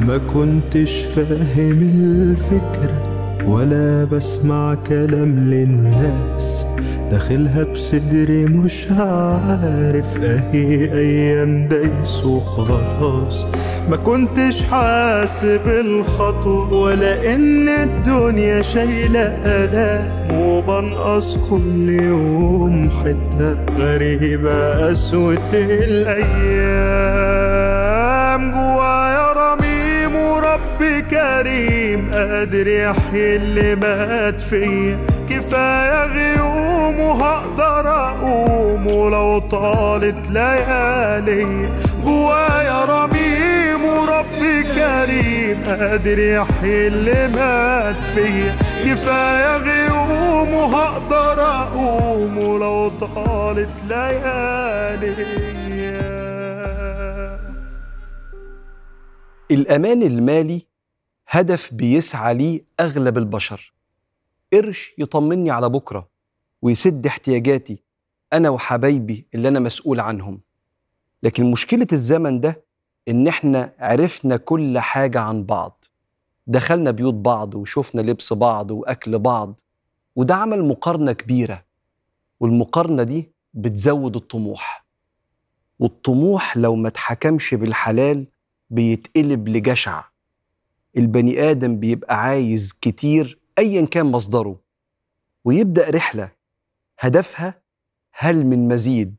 ما كنتش فاهم الفكرة ولا بسمع كلام للناس داخلها بصدري مش عارف اهي ايام دايس وخلاص ما كنتش حاسب الخطوة ولا ان الدنيا شايلة الام وبنقص كل يوم حتة غريبة قسوة الايام غريب قادر يحيي اللي مات فيا كفاية غيوم وهقدر أقوم ولو طالت ليالي جوايا رميم وربي كريم قادر يحيي اللي مات فيا كفاية غيوم وهقدر أقوم ولو طالت ليالي الأمان المالي هدف بيسعى ليه أغلب البشر قرش يطمني على بكرة ويسد احتياجاتي أنا وحبايبي اللي أنا مسؤول عنهم لكن مشكلة الزمن ده إن إحنا عرفنا كل حاجة عن بعض دخلنا بيوت بعض وشفنا لبس بعض وأكل بعض وده عمل مقارنة كبيرة والمقارنة دي بتزود الطموح والطموح لو ما اتحكمش بالحلال بيتقلب لجشع البني ادم بيبقى عايز كتير ايا كان مصدره ويبدا رحله هدفها هل من مزيد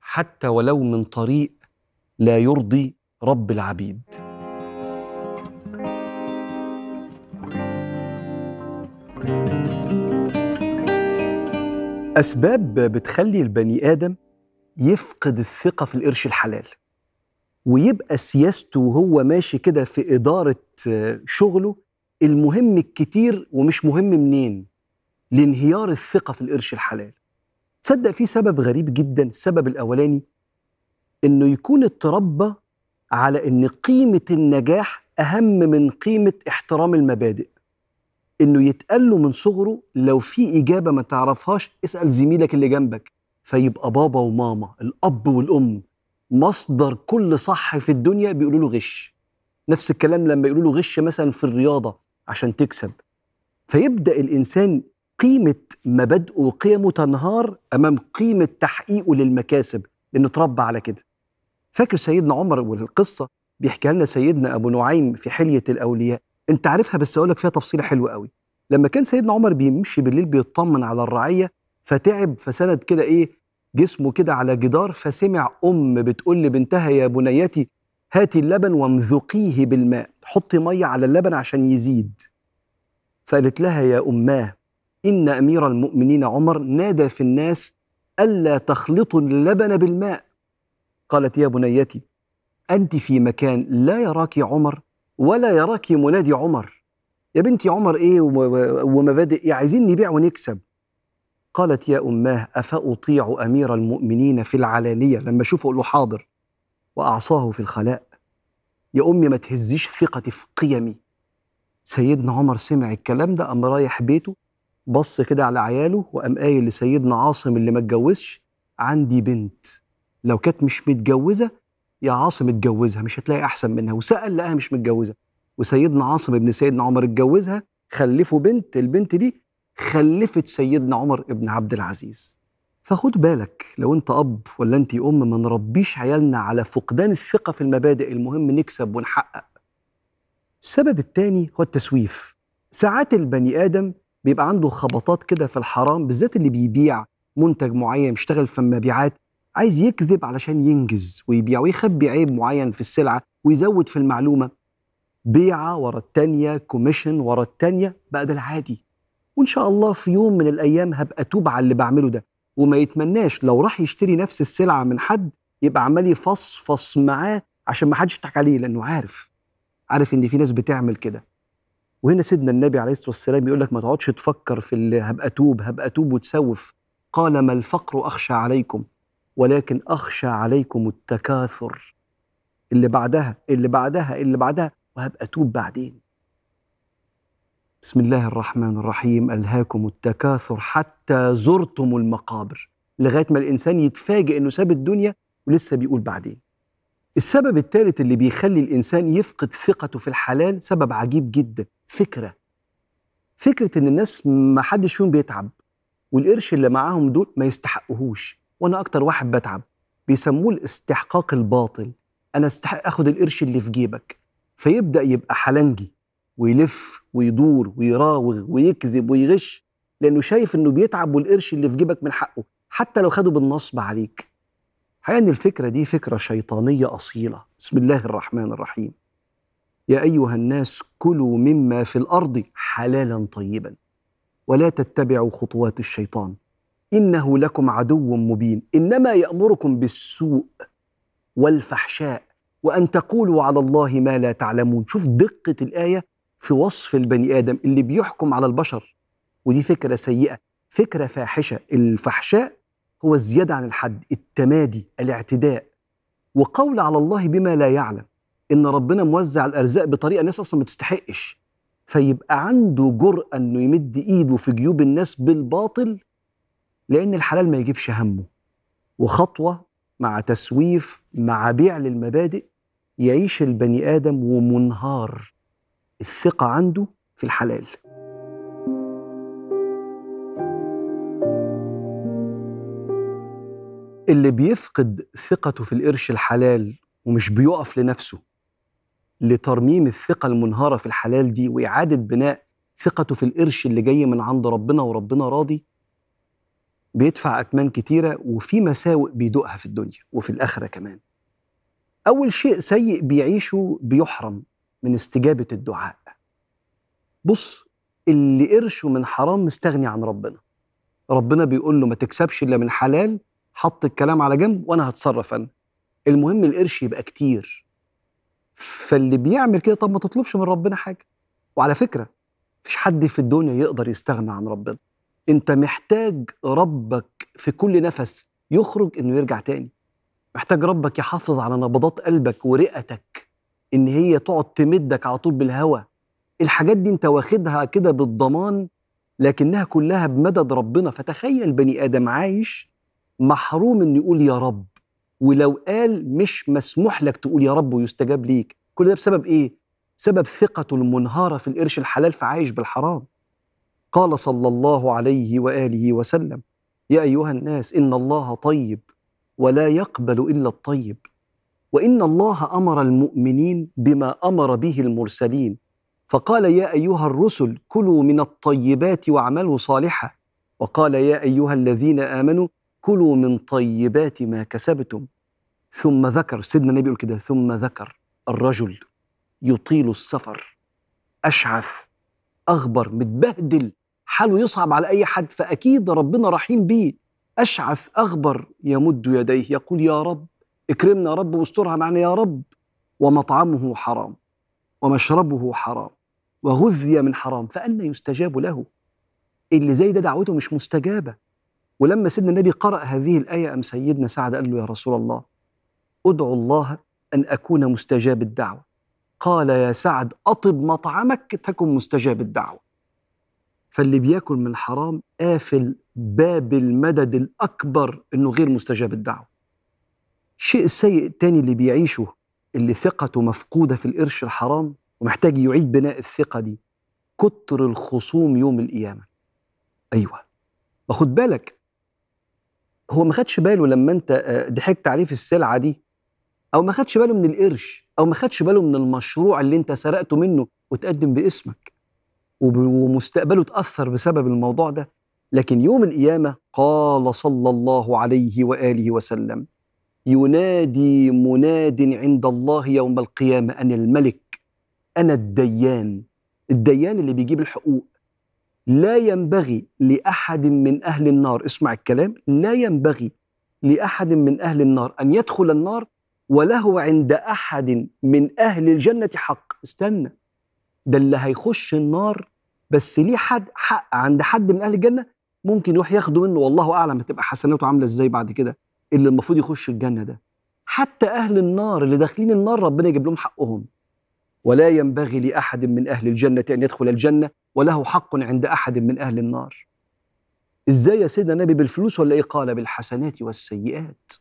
حتى ولو من طريق لا يرضي رب العبيد اسباب بتخلي البني ادم يفقد الثقه في القرش الحلال ويبقى سياسته وهو ماشي كده في إدارة آه، شغله المهم الكتير ومش مهم منين لانهيار الثقة في القرش الحلال تصدق في سبب غريب جدا السبب الأولاني إنه يكون اتربى على إن قيمة النجاح أهم من قيمة احترام المبادئ إنه يتقال له من صغره لو في إجابة ما تعرفهاش اسأل زميلك اللي جنبك فيبقى بابا وماما الأب والأم مصدر كل صح في الدنيا بيقولوا له غش نفس الكلام لما يقولوا له غش مثلا في الرياضه عشان تكسب فيبدا الانسان قيمه مبادئه وقيمه تنهار امام قيمه تحقيقه للمكاسب لانه اتربى على كده فاكر سيدنا عمر والقصه بيحكيها لنا سيدنا ابو نعيم في حليه الاولياء انت عارفها بس أقولك لك فيها تفصيله حلوه قوي لما كان سيدنا عمر بيمشي بالليل بيطمن على الرعيه فتعب فسند كده ايه جسمه كده على جدار فسمع ام بتقول لبنتها يا بنيتي هاتي اللبن وامذقيه بالماء حطي ميه على اللبن عشان يزيد فقالت لها يا اماه ان امير المؤمنين عمر نادى في الناس الا تخلطوا اللبن بالماء قالت يا بنيتي انت في مكان لا يراك عمر ولا يراك منادي عمر يا بنتي عمر ايه ومبادئ ايه عايزين نبيع ونكسب قالت يا أماه أفأطيع أمير المؤمنين في العلانية لما أشوفه أقول له حاضر وأعصاه في الخلاء يا أمي ما تهزيش ثقتي في قيمي سيدنا عمر سمع الكلام ده قام رايح بيته بص كده على عياله وقام قايل لسيدنا عاصم اللي ما اتجوزش عندي بنت لو كانت مش متجوزة يا عاصم اتجوزها مش هتلاقي أحسن منها وسأل لقاها مش متجوزة وسيدنا عاصم ابن سيدنا عمر اتجوزها خلفوا بنت البنت دي خلفت سيدنا عمر ابن عبد العزيز فخد بالك لو انت اب ولا انت ام ما نربيش عيالنا على فقدان الثقه في المبادئ المهم نكسب ونحقق السبب الثاني هو التسويف ساعات البني ادم بيبقى عنده خبطات كده في الحرام بالذات اللي بيبيع منتج معين بيشتغل في المبيعات عايز يكذب علشان ينجز ويبيع ويخبي عيب معين في السلعه ويزود في المعلومه بيعه ورا التانيه كوميشن ورا التانيه بقى ده العادي وان شاء الله في يوم من الايام هبقى توب على اللي بعمله ده وما يتمناش لو راح يشتري نفس السلعه من حد يبقى عمال يفصفص معاه عشان ما حدش يضحك عليه لانه عارف عارف ان في ناس بتعمل كده وهنا سيدنا النبي عليه الصلاه والسلام يقول لك ما تقعدش تفكر في اللي هبقى توب هبقى توب وتسوف قال ما الفقر اخشى عليكم ولكن اخشى عليكم التكاثر اللي بعدها اللي بعدها اللي بعدها وهبقى توب بعدين بسم الله الرحمن الرحيم ألهاكم التكاثر حتى زرتم المقابر لغاية ما الإنسان يتفاجئ إنه ساب الدنيا ولسه بيقول بعدين السبب الثالث اللي بيخلي الإنسان يفقد ثقته في الحلال سبب عجيب جدا فكرة فكرة إن الناس ما حدش فيهم بيتعب والقرش اللي معاهم دول ما يستحقهوش وأنا أكتر واحد بتعب بيسموه الاستحقاق الباطل أنا أستحق أخد القرش اللي في جيبك فيبدأ يبقى حلنجي ويلف ويدور ويراوغ ويكذب ويغش لانه شايف انه بيتعب والقرش اللي في جيبك من حقه حتى لو خده بالنصب عليك حقيقة ان الفكرة دي فكرة شيطانية أصيلة بسم الله الرحمن الرحيم يا أيها الناس كلوا مما في الأرض حلالا طيبا ولا تتبعوا خطوات الشيطان إنه لكم عدو مبين إنما يأمركم بالسوء والفحشاء وأن تقولوا على الله ما لا تعلمون شوف دقة الآية في وصف البني ادم اللي بيحكم على البشر ودي فكره سيئه فكره فاحشه الفحشاء هو الزياده عن الحد التمادي الاعتداء وقول على الله بما لا يعلم ان ربنا موزع الارزاق بطريقه الناس اصلا ما تستحقش فيبقى عنده جرأة انه يمد ايده في جيوب الناس بالباطل لان الحلال ما يجيبش همه وخطوة مع تسويف مع بيع للمبادئ يعيش البني ادم ومنهار الثقة عنده في الحلال اللي بيفقد ثقته في القرش الحلال ومش بيقف لنفسه لترميم الثقة المنهارة في الحلال دي وإعادة بناء ثقته في القرش اللي جاي من عند ربنا وربنا راضي بيدفع أتمان كتيرة وفي مساوئ بيدوقها في الدنيا وفي الآخرة كمان أول شيء سيء بيعيشه بيحرم من استجابه الدعاء بص اللي قرشه من حرام مستغني عن ربنا ربنا بيقول له ما تكسبش الا من حلال حط الكلام على جنب وانا هتصرف انا المهم القرش يبقى كتير فاللي بيعمل كده طب ما تطلبش من ربنا حاجه وعلى فكره مفيش حد في الدنيا يقدر يستغنى عن ربنا انت محتاج ربك في كل نفس يخرج انه يرجع تاني محتاج ربك يحافظ على نبضات قلبك ورئتك ان هي تقعد تمدك على طول بالهوى الحاجات دي انت واخدها كده بالضمان لكنها كلها بمدد ربنا فتخيل بني ادم عايش محروم انه يقول يا رب ولو قال مش مسموح لك تقول يا رب ويستجاب ليك كل ده بسبب ايه سبب ثقته المنهاره في القرش الحلال فعايش بالحرام قال صلى الله عليه واله وسلم يا ايها الناس ان الله طيب ولا يقبل الا الطيب وان الله امر المؤمنين بما امر به المرسلين فقال يا ايها الرسل كلوا من الطيبات واعملوا صالحا وقال يا ايها الذين امنوا كلوا من طيبات ما كسبتم ثم ذكر سيدنا النبي يقول كده ثم ذكر الرجل يطيل السفر اشعث اغبر متبهدل حاله يصعب على اي حد فاكيد ربنا رحيم بيه اشعث اغبر يمد يديه يقول يا رب اكرمنا يا رب واسترها معنا يا رب ومطعمه حرام ومشربه حرام وغذي من حرام فأنا يستجاب له اللي زي ده دعوته مش مستجابة ولما سيدنا النبي قرأ هذه الآية أم سيدنا سعد قال له يا رسول الله أدعو الله أن أكون مستجاب الدعوة قال يا سعد أطب مطعمك تكن مستجاب الدعوة فاللي بياكل من الحرام قافل باب المدد الأكبر أنه غير مستجاب الدعوة الشيء السيء التاني اللي بيعيشه اللي ثقته مفقودة في القرش الحرام ومحتاج يعيد بناء الثقة دي كتر الخصوم يوم القيامة أيوة خد بالك هو ما خدش باله لما أنت آه، ضحكت عليه في السلعة دي أو ما خدش باله من القرش أو ما خدش باله من المشروع اللي أنت سرقته منه وتقدم باسمك ومستقبله تأثر بسبب الموضوع ده لكن يوم القيامة قال صلى الله عليه وآله وسلم ينادي مناد عند الله يوم القيامة أنا الملك أنا الديان الديان اللي بيجيب الحقوق لا ينبغي لأحد من أهل النار اسمع الكلام لا ينبغي لأحد من أهل النار أن يدخل النار وله عند أحد من أهل الجنة حق استنى ده اللي هيخش النار بس ليه حد حق عند حد من أهل الجنة ممكن يروح ياخده منه والله أعلم هتبقى حسناته عاملة إزاي بعد كده اللي المفروض يخش الجنه ده حتى اهل النار اللي داخلين النار ربنا يجيب لهم حقهم ولا ينبغي لاحد من اهل الجنه ان يدخل الجنه وله حق عند احد من اهل النار ازاي يا سيدنا النبي بالفلوس ولا ايه قال بالحسنات والسيئات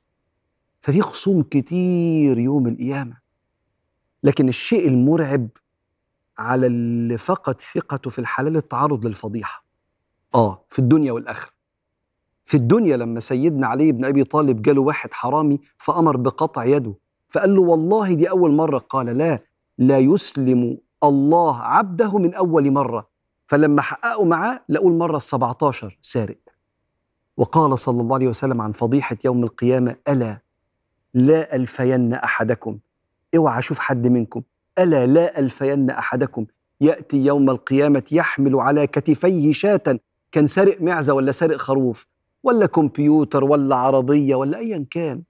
ففي خصوم كتير يوم القيامه لكن الشيء المرعب على اللي فقد ثقته في الحلال التعرض للفضيحه اه في الدنيا والاخره في الدنيا لما سيدنا علي بن ابي طالب جاله واحد حرامي فامر بقطع يده فقال له والله دي اول مره قال لا لا يسلم الله عبده من اول مره فلما حققوا معاه لقوا المره ال 17 سارق وقال صلى الله عليه وسلم عن فضيحه يوم القيامه الا لا الفين احدكم اوعى اشوف حد منكم الا لا الفين احدكم ياتي يوم القيامه يحمل على كتفيه شاة كان سارق معزه ولا سارق خروف ولا كمبيوتر ولا عربية ولا أيا كان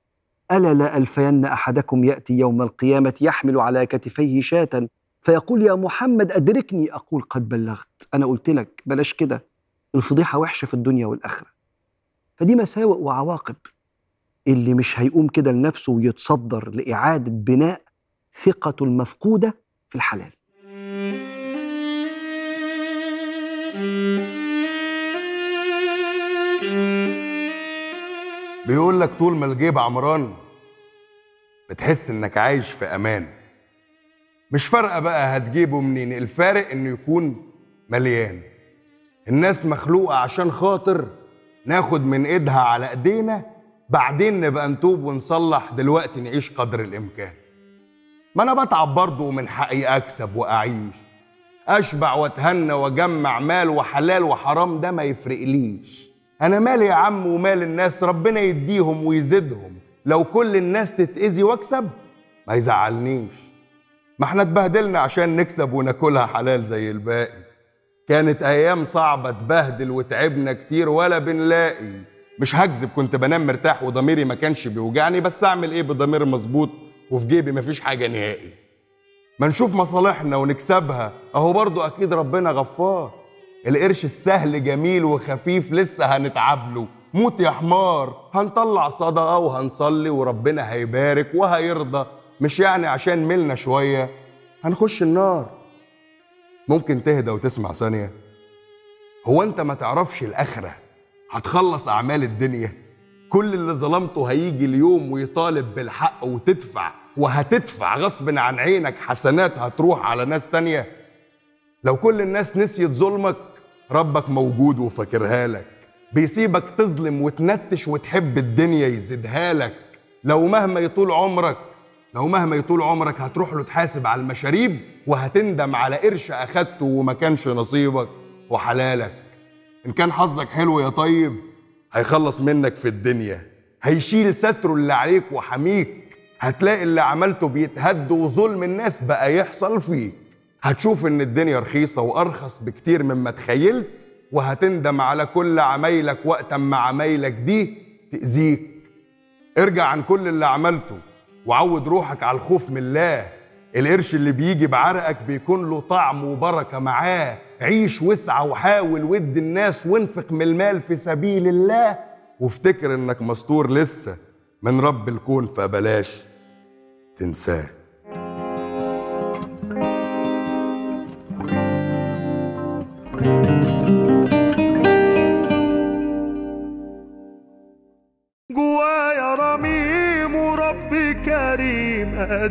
ألا لا ألفين أحدكم يأتي يوم القيامة يحمل على كتفيه شاة فيقول يا محمد أدركني أقول قد بلغت أنا قلت لك بلاش كده الفضيحة وحشة في الدنيا والآخرة فدي مساوئ وعواقب اللي مش هيقوم كده لنفسه ويتصدر لإعادة بناء ثقته المفقودة في الحلال بيقول لك طول ما الجيب عمران بتحس انك عايش في امان مش فارقه بقى هتجيبه منين الفارق انه يكون مليان الناس مخلوقه عشان خاطر ناخد من ايدها على ايدينا بعدين نبقى نتوب ونصلح دلوقتي نعيش قدر الامكان ما انا بتعب برضه ومن حقي اكسب واعيش اشبع واتهنى واجمع مال وحلال وحرام ده ما يفرقليش انا مالي يا عم ومال الناس ربنا يديهم ويزيدهم لو كل الناس تتاذي واكسب ما يزعلنيش ما احنا اتبهدلنا عشان نكسب وناكلها حلال زي الباقي كانت ايام صعبه اتبهدل وتعبنا كتير ولا بنلاقي مش هكذب كنت بنام مرتاح وضميري ما كانش بيوجعني بس اعمل ايه بضمير مظبوط وفي جيبي مفيش حاجه نهائي ما نشوف مصالحنا ونكسبها اهو برضو اكيد ربنا غفار القرش السهل جميل وخفيف لسه هنتعب له موت يا حمار هنطلع صدقة وهنصلي وربنا هيبارك وهيرضى مش يعني عشان ملنا شوية هنخش النار ممكن تهدى وتسمع ثانية هو انت ما تعرفش الآخرة هتخلص أعمال الدنيا كل اللي ظلمته هيجي اليوم ويطالب بالحق وتدفع وهتدفع غصب عن عينك حسنات هتروح على ناس تانية لو كل الناس نسيت ظلمك ربك موجود وفاكرها لك بيسيبك تظلم وتنتش وتحب الدنيا يزيدها لك لو مهما يطول عمرك لو مهما يطول عمرك هتروح له تحاسب على المشاريب وهتندم على قرش اخدته وما كانش نصيبك وحلالك ان كان حظك حلو يا طيب هيخلص منك في الدنيا هيشيل ستره اللي عليك وحميك هتلاقي اللي عملته بيتهد وظلم الناس بقى يحصل فيك هتشوف ان الدنيا رخيصه وارخص بكتير مما تخيلت وهتندم على كل عمايلك وقت ما عمايلك دي تاذيك ارجع عن كل اللي عملته وعود روحك على الخوف من الله القرش اللي بيجي بعرقك بيكون له طعم وبركه معاه عيش وسعه وحاول ود الناس وانفق من المال في سبيل الله وافتكر انك مستور لسه من رب الكون فبلاش تنساه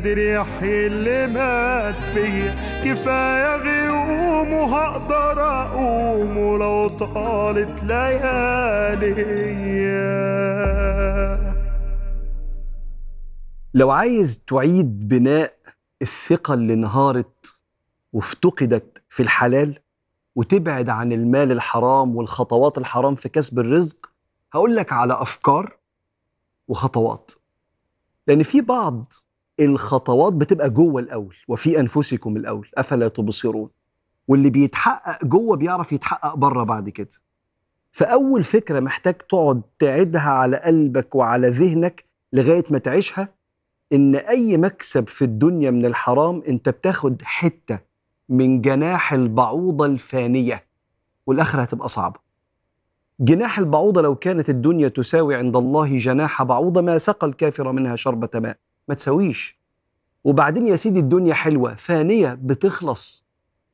ادري احيي اللي مات فيا كفايه غيوم وهقدر اقوم ولو طالت ليالي لو عايز تعيد بناء الثقه اللي انهارت وافتقدت في الحلال وتبعد عن المال الحرام والخطوات الحرام في كسب الرزق هقول لك على افكار وخطوات لان في بعض الخطوات بتبقى جوه الاول وفي انفسكم الاول افلا تبصرون واللي بيتحقق جوه بيعرف يتحقق بره بعد كده فاول فكره محتاج تقعد تعدها على قلبك وعلى ذهنك لغايه ما تعيشها ان اي مكسب في الدنيا من الحرام انت بتاخد حته من جناح البعوضه الفانيه والاخره هتبقى صعبه جناح البعوضه لو كانت الدنيا تساوي عند الله جناح بعوضه ما سقى الكافر منها شربه ماء ما تساويش وبعدين يا سيدي الدنيا حلوة فانية بتخلص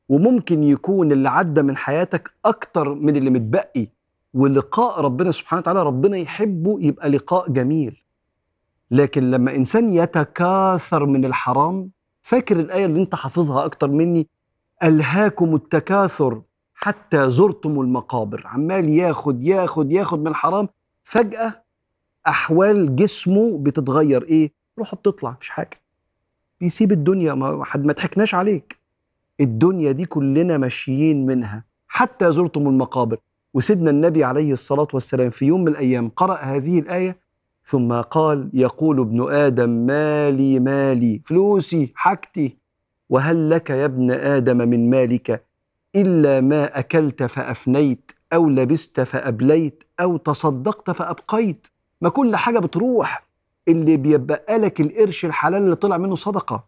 وممكن يكون اللي عدى من حياتك أكتر من اللي متبقي ولقاء ربنا سبحانه وتعالى ربنا يحبه يبقى لقاء جميل لكن لما إنسان يتكاثر من الحرام فاكر الآية اللي أنت حافظها أكتر مني ألهاكم التكاثر حتى زرتم المقابر عمال ياخد ياخد ياخد من الحرام فجأة أحوال جسمه بتتغير إيه روح بتطلع مفيش حاجه بيسيب الدنيا ما حد ما ضحكناش عليك الدنيا دي كلنا ماشيين منها حتى زرتم المقابر وسيدنا النبي عليه الصلاه والسلام في يوم من الايام قرأ هذه الايه ثم قال يقول ابن ادم مالي مالي فلوسي حاجتي وهل لك يا ابن ادم من مالك الا ما اكلت فافنيت او لبست فابليت او تصدقت فابقيت ما كل حاجه بتروح اللي بيبقى لك القرش الحلال اللي طلع منه صدقه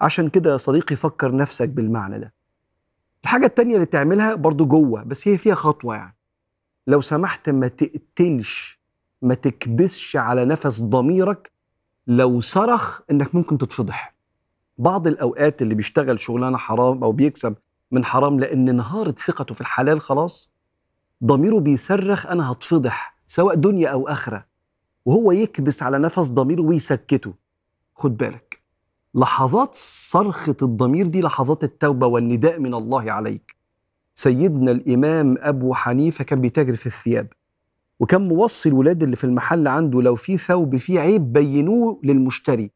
عشان كده يا صديقي فكر نفسك بالمعنى ده الحاجة التانية اللي تعملها برضو جوه بس هي فيها خطوة يعني لو سمحت ما تقتلش ما تكبسش على نفس ضميرك لو صرخ انك ممكن تتفضح بعض الاوقات اللي بيشتغل شغلانة حرام او بيكسب من حرام لان انهارت ثقته في الحلال خلاص ضميره بيصرخ انا هتفضح سواء دنيا او اخره وهو يكبس على نفس ضميره ويسكته خد بالك لحظات صرخة الضمير دي لحظات التوبة والنداء من الله عليك سيدنا الإمام أبو حنيفة كان بيتاجر في الثياب وكان موصي الولاد اللي في المحل عنده لو في ثوب فيه عيب بينوه للمشتري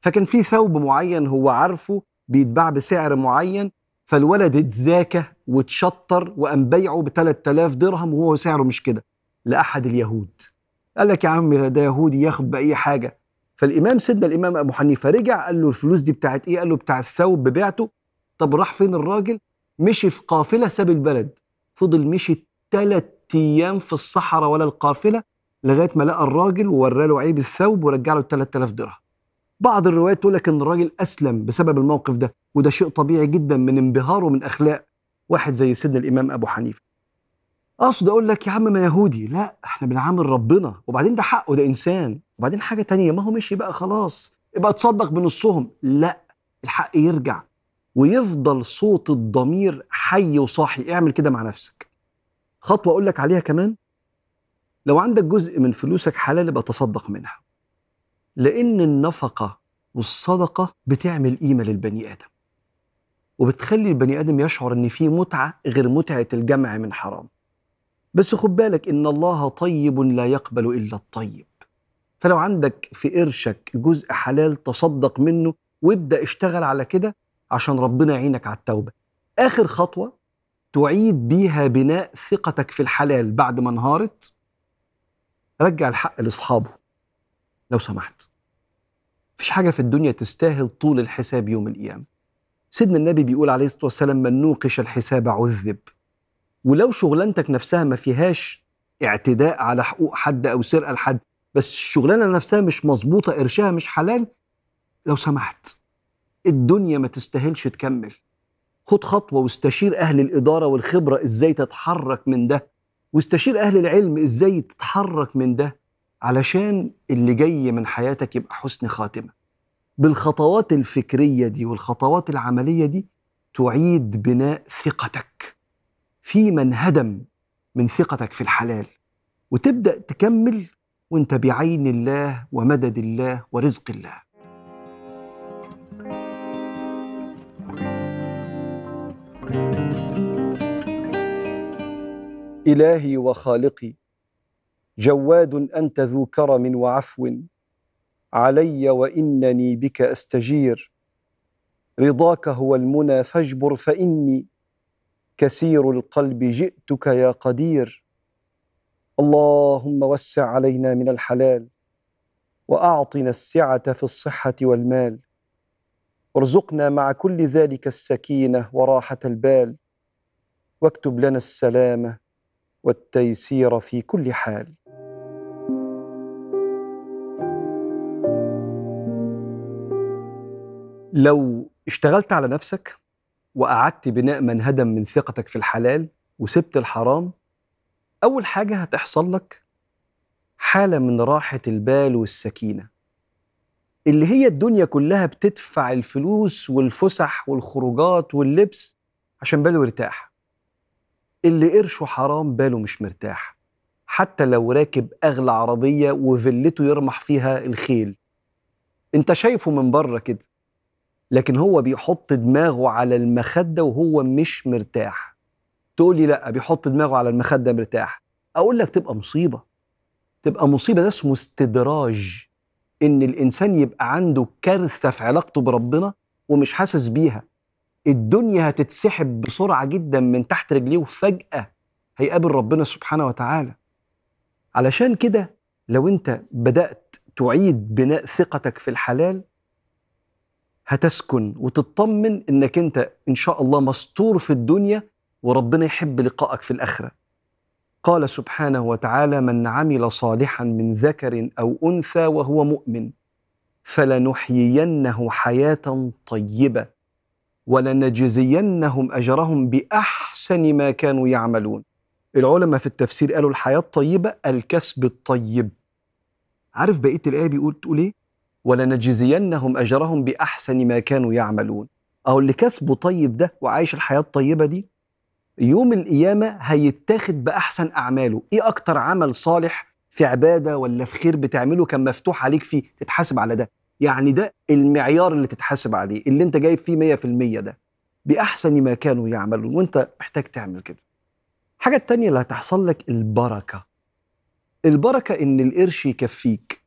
فكان في ثوب معين هو عارفه بيتباع بسعر معين فالولد اتزاكى واتشطر وقام بيعه ب 3000 درهم وهو سعره مش كده لأحد اليهود قال لك يا عم ده يهودي ياخد باي حاجه فالامام سيدنا الامام ابو حنيفه رجع قال له الفلوس دي بتاعت ايه قال له بتاع الثوب ببيعته طب راح فين الراجل مشي في قافله ساب البلد فضل مشي ثلاث ايام في الصحراء ولا القافله لغايه ما لقى الراجل ووراله عيب الثوب ورجع له 3000 درهم بعض الروايات تقول لك ان الراجل اسلم بسبب الموقف ده وده شيء طبيعي جدا من انبهاره من اخلاق واحد زي سيدنا الامام ابو حنيفه اقصد اقول لك يا عم ما يهودي لا احنا بنعامل ربنا وبعدين ده حقه ده انسان وبعدين حاجه تانية ما هو مشي بقى خلاص يبقى تصدق بنصهم لا الحق يرجع ويفضل صوت الضمير حي وصاحي اعمل كده مع نفسك خطوه اقول لك عليها كمان لو عندك جزء من فلوسك حلال يبقى تصدق منها لان النفقه والصدقه بتعمل قيمه للبني ادم وبتخلي البني ادم يشعر ان في متعه غير متعه الجمع من حرام بس خد بالك ان الله طيب لا يقبل الا الطيب فلو عندك في قرشك جزء حلال تصدق منه وابدا اشتغل على كده عشان ربنا يعينك على التوبه اخر خطوه تعيد بيها بناء ثقتك في الحلال بعد ما انهارت رجع الحق لاصحابه لو سمحت مفيش حاجه في الدنيا تستاهل طول الحساب يوم القيامه سيدنا النبي بيقول عليه الصلاه والسلام من نوقش الحساب عذب ولو شغلانتك نفسها ما فيهاش اعتداء على حقوق حد او سرقه لحد بس الشغلانه نفسها مش مظبوطه قرشها مش حلال لو سمحت الدنيا ما تستاهلش تكمل خد خطوه واستشير اهل الاداره والخبره ازاي تتحرك من ده واستشير اهل العلم ازاي تتحرك من ده علشان اللي جاي من حياتك يبقى حسن خاتمه بالخطوات الفكريه دي والخطوات العمليه دي تعيد بناء ثقتك في من هدم من ثقتك في الحلال وتبدا تكمل وانت بعين الله ومدد الله ورزق الله الهي وخالقي جواد انت ذو كرم وعفو علي وانني بك استجير رضاك هو المنى فاجبر فاني كسير القلب جئتك يا قدير اللهم وسع علينا من الحلال واعطنا السعه في الصحه والمال وارزقنا مع كل ذلك السكينه وراحه البال واكتب لنا السلامه والتيسير في كل حال لو اشتغلت على نفسك وأعدت بناء من هدم من ثقتك في الحلال وسبت الحرام أول حاجة هتحصل لك حالة من راحة البال والسكينة اللي هي الدنيا كلها بتدفع الفلوس والفسح والخروجات واللبس عشان باله يرتاح اللي قرشه حرام باله مش مرتاح حتى لو راكب أغلى عربية وفلته يرمح فيها الخيل انت شايفه من بره كده لكن هو بيحط دماغه على المخده وهو مش مرتاح تقول لي لا بيحط دماغه على المخده مرتاح اقول لك تبقى مصيبه تبقى مصيبه ده اسمه استدراج ان الانسان يبقى عنده كارثه في علاقته بربنا ومش حاسس بيها الدنيا هتتسحب بسرعه جدا من تحت رجليه وفجاه هيقابل ربنا سبحانه وتعالى علشان كده لو انت بدات تعيد بناء ثقتك في الحلال هتسكن وتطمن انك انت ان شاء الله مستور في الدنيا وربنا يحب لقائك في الاخره قال سبحانه وتعالى من عمل صالحا من ذكر او انثى وهو مؤمن فلنحيينه حياه طيبه ولنجزينهم اجرهم باحسن ما كانوا يعملون العلماء في التفسير قالوا الحياه الطيبه الكسب الطيب عارف بقيه الايه بيقول تقول ايه ولنجزينهم أجرهم بأحسن ما كانوا يعملون أهو اللي كسبه طيب ده وعايش الحياة الطيبة دي يوم القيامة هيتاخد بأحسن أعماله إيه أكتر عمل صالح في عبادة ولا في خير بتعمله كان مفتوح عليك فيه تتحاسب على ده يعني ده المعيار اللي تتحاسب عليه اللي انت جايب فيه 100% ده بأحسن ما كانوا يعملون وانت محتاج تعمل كده الحاجة الثانيه اللي هتحصل لك البركة البركة إن القرش يكفيك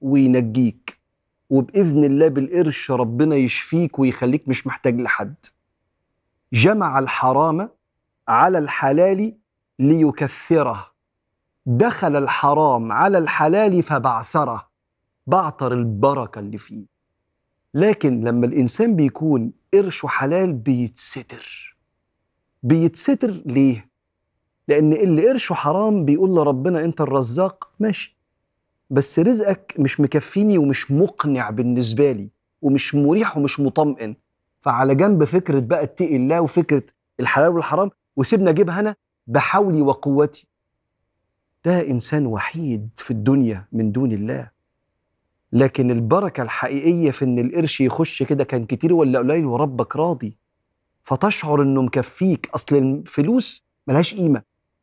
وينجيك وباذن الله بالقرش ربنا يشفيك ويخليك مش محتاج لحد جمع الحرام على الحلال ليكثره دخل الحرام على الحلال فبعثره بعثر البركه اللي فيه لكن لما الانسان بيكون قرشه حلال بيتستر بيتستر ليه لان اللي قرشه حرام بيقول لربنا انت الرزاق ماشي بس رزقك مش مكفيني ومش مقنع بالنسبه لي ومش مريح ومش مطمئن فعلى جنب فكره بقى اتقي الله وفكره الحلال والحرام وسيبنا اجيبها انا بحولي وقوتي ده انسان وحيد في الدنيا من دون الله لكن البركه الحقيقيه في ان القرش يخش كده كان كتير ولا قليل وربك راضي فتشعر انه مكفيك اصل الفلوس ملهاش قيمه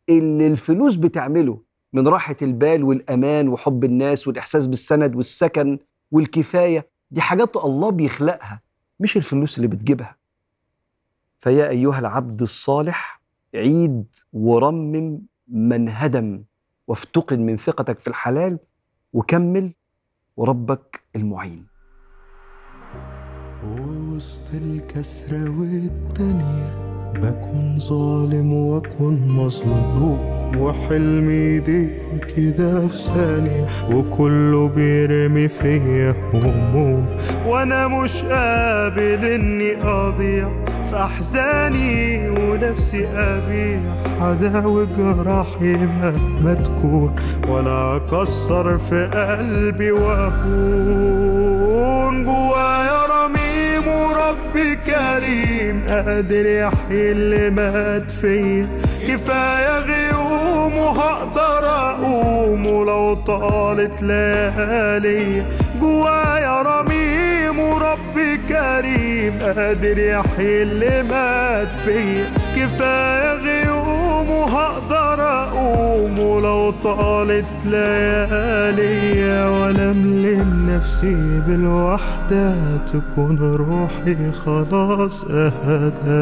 اللي الفلوس بتعمله من راحة البال والأمان وحب الناس والإحساس بالسند والسكن والكفاية دي حاجات الله بيخلقها مش الفلوس اللي بتجيبها فيا أيها العبد الصالح عيد ورمم من هدم وافتقد من ثقتك في الحلال وكمل وربك المعين ووسط الكسرة والدنيا بكون ظالم وأكون مظلوم وحلمي دي كده في ثانية وكله بيرمي فيا هموم وأنا مش قابل إني أضيع في أحزاني ونفسي أبيع عداوة جراحي مهما تكون ولا أكسر في قلبي وأهون جوايا كريم قادر يحيي اللي مات فيا كفاية غيوم وهقدر أقوم ولو طالت ليالي جوايا رميم ورب كريم قادر يحيي اللي مات فيا كفاية غيوم وهقدر أقوم ولو طالت ليالي ولا ملم نفسي بالوحدة تكون روحي خلاص أهداها